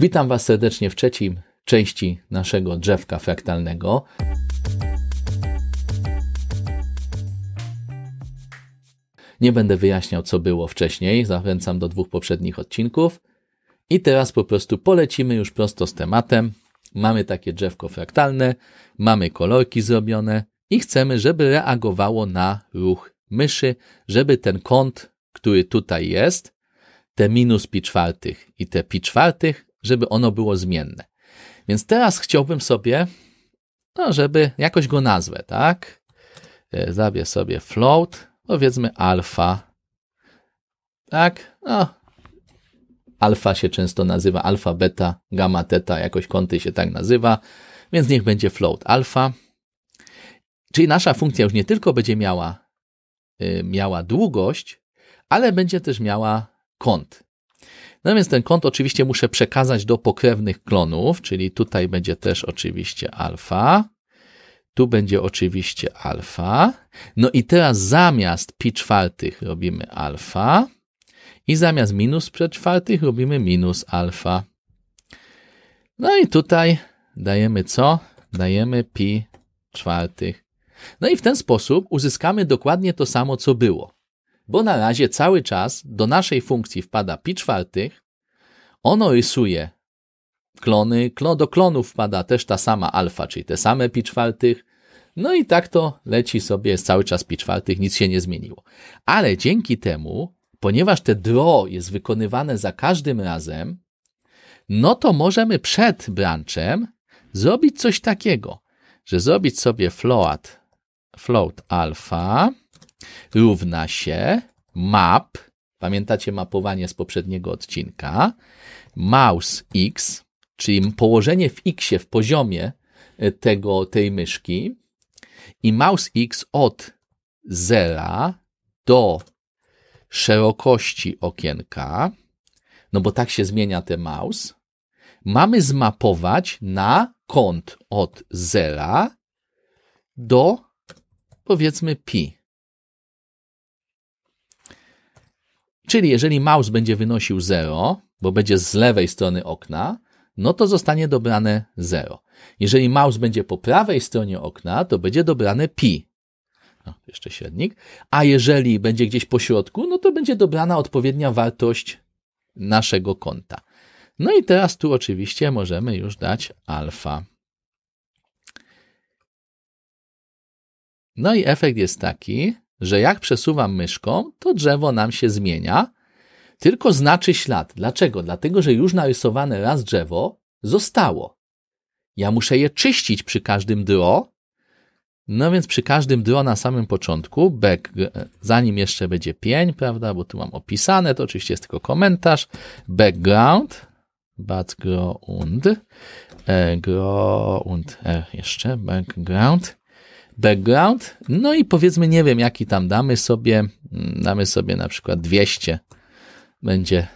Witam Was serdecznie w trzeciej części naszego drzewka fraktalnego. Nie będę wyjaśniał, co było wcześniej, zachęcam do dwóch poprzednich odcinków. I teraz po prostu polecimy już prosto z tematem. Mamy takie drzewko fraktalne, mamy kolorki zrobione i chcemy, żeby reagowało na ruch myszy, żeby ten kąt, który tutaj jest, te minus pi czwartych i te pi czwartych żeby ono było zmienne. Więc teraz chciałbym sobie, no, żeby jakoś go nazwę, tak? E, Zabię sobie float, powiedzmy alfa. Tak? No, alfa się często nazywa alfa, beta, gamma, teta, jakoś kąty się tak nazywa, więc niech będzie float alfa. Czyli nasza funkcja już nie tylko będzie miała, y, miała długość, ale będzie też miała kąt. Natomiast ten kąt oczywiście muszę przekazać do pokrewnych klonów, czyli tutaj będzie też oczywiście alfa, tu będzie oczywiście alfa. No i teraz zamiast pi czwartych robimy alfa i zamiast minus pi czwartych robimy minus alfa. No i tutaj dajemy co? Dajemy pi czwartych. No i w ten sposób uzyskamy dokładnie to samo, co było bo na razie cały czas do naszej funkcji wpada pi czwartych, ono rysuje klony, do klonów wpada też ta sama alfa, czyli te same pi czwartych, no i tak to leci sobie, jest cały czas pi czwartych, nic się nie zmieniło. Ale dzięki temu, ponieważ te draw jest wykonywane za każdym razem, no to możemy przed branchem zrobić coś takiego, że zrobić sobie float, float alfa, równa się map, pamiętacie mapowanie z poprzedniego odcinka, mouse x, czyli położenie w x w poziomie e, tego, tej myszki i mouse x od 0 do szerokości okienka, no bo tak się zmienia ten mouse, mamy zmapować na kąt od 0 do powiedzmy pi. Czyli jeżeli mouse będzie wynosił 0, bo będzie z lewej strony okna, no to zostanie dobrane 0. Jeżeli mouse będzie po prawej stronie okna, to będzie dobrane pi. jeszcze średnik. A jeżeli będzie gdzieś po środku, no to będzie dobrana odpowiednia wartość naszego konta. No i teraz tu oczywiście możemy już dać alfa. No i efekt jest taki, że jak przesuwam myszką, to drzewo nam się zmienia, tylko znaczy ślad. Dlaczego? Dlatego, że już narysowane raz drzewo zostało. Ja muszę je czyścić przy każdym dro. No więc przy każdym dro na samym początku, back, e, zanim jeszcze będzie pień, prawda, bo tu mam opisane, to oczywiście jest tylko komentarz, background, background, e, gro und e, jeszcze background, background, no i powiedzmy, nie wiem, jaki tam damy sobie, mm, damy sobie na przykład 200, będzie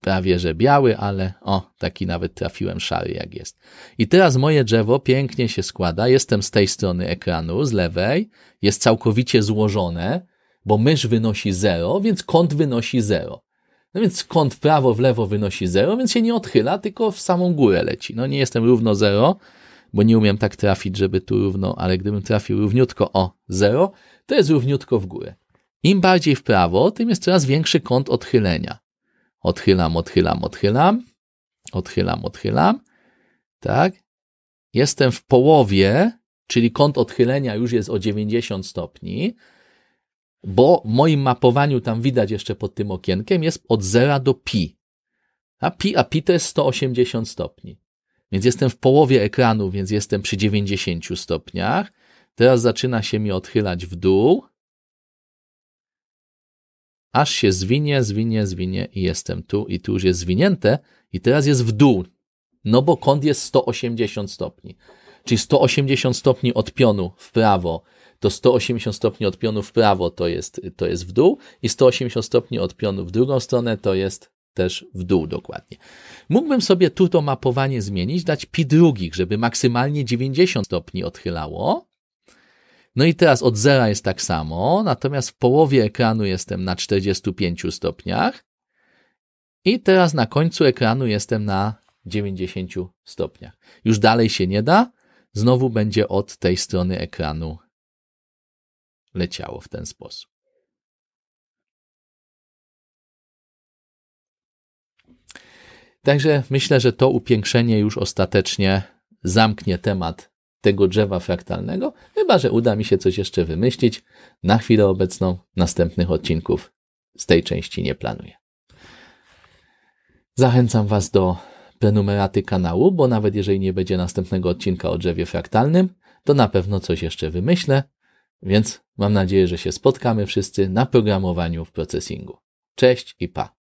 prawie że biały, ale o, taki nawet trafiłem szary jak jest. I teraz moje drzewo pięknie się składa, jestem z tej strony ekranu, z lewej, jest całkowicie złożone, bo mysz wynosi 0, więc kąt wynosi 0. No więc kąt w prawo, w lewo wynosi 0, więc się nie odchyla, tylko w samą górę leci. No nie jestem równo 0, bo nie umiem tak trafić, żeby tu równo, ale gdybym trafił równiutko o 0, to jest równiutko w górę. Im bardziej w prawo, tym jest coraz większy kąt odchylenia. Odchylam, odchylam, odchylam, odchylam, odchylam, tak? Jestem w połowie, czyli kąt odchylenia już jest o 90 stopni, bo w moim mapowaniu tam widać jeszcze pod tym okienkiem jest od 0 do pi. A pi, a pi to jest 180 stopni. Więc jestem w połowie ekranu, więc jestem przy 90 stopniach. Teraz zaczyna się mi odchylać w dół. Aż się zwinie, zwinie, zwinie i jestem tu i tu już jest zwinięte i teraz jest w dół. No bo kąt jest 180 stopni. Czyli 180 stopni od pionu w prawo to 180 stopni od pionu w prawo to jest, to jest w dół i 180 stopni od pionu w drugą stronę to jest też w dół dokładnie. Mógłbym sobie tu to mapowanie zmienić, dać pi drugich, żeby maksymalnie 90 stopni odchylało. No i teraz od zera jest tak samo, natomiast w połowie ekranu jestem na 45 stopniach i teraz na końcu ekranu jestem na 90 stopniach. Już dalej się nie da, znowu będzie od tej strony ekranu leciało w ten sposób. Także myślę, że to upiększenie już ostatecznie zamknie temat tego drzewa fraktalnego, chyba że uda mi się coś jeszcze wymyślić. Na chwilę obecną następnych odcinków z tej części nie planuję. Zachęcam Was do prenumeraty kanału, bo nawet jeżeli nie będzie następnego odcinka o drzewie fraktalnym, to na pewno coś jeszcze wymyślę, więc mam nadzieję, że się spotkamy wszyscy na programowaniu w procesingu. Cześć i pa!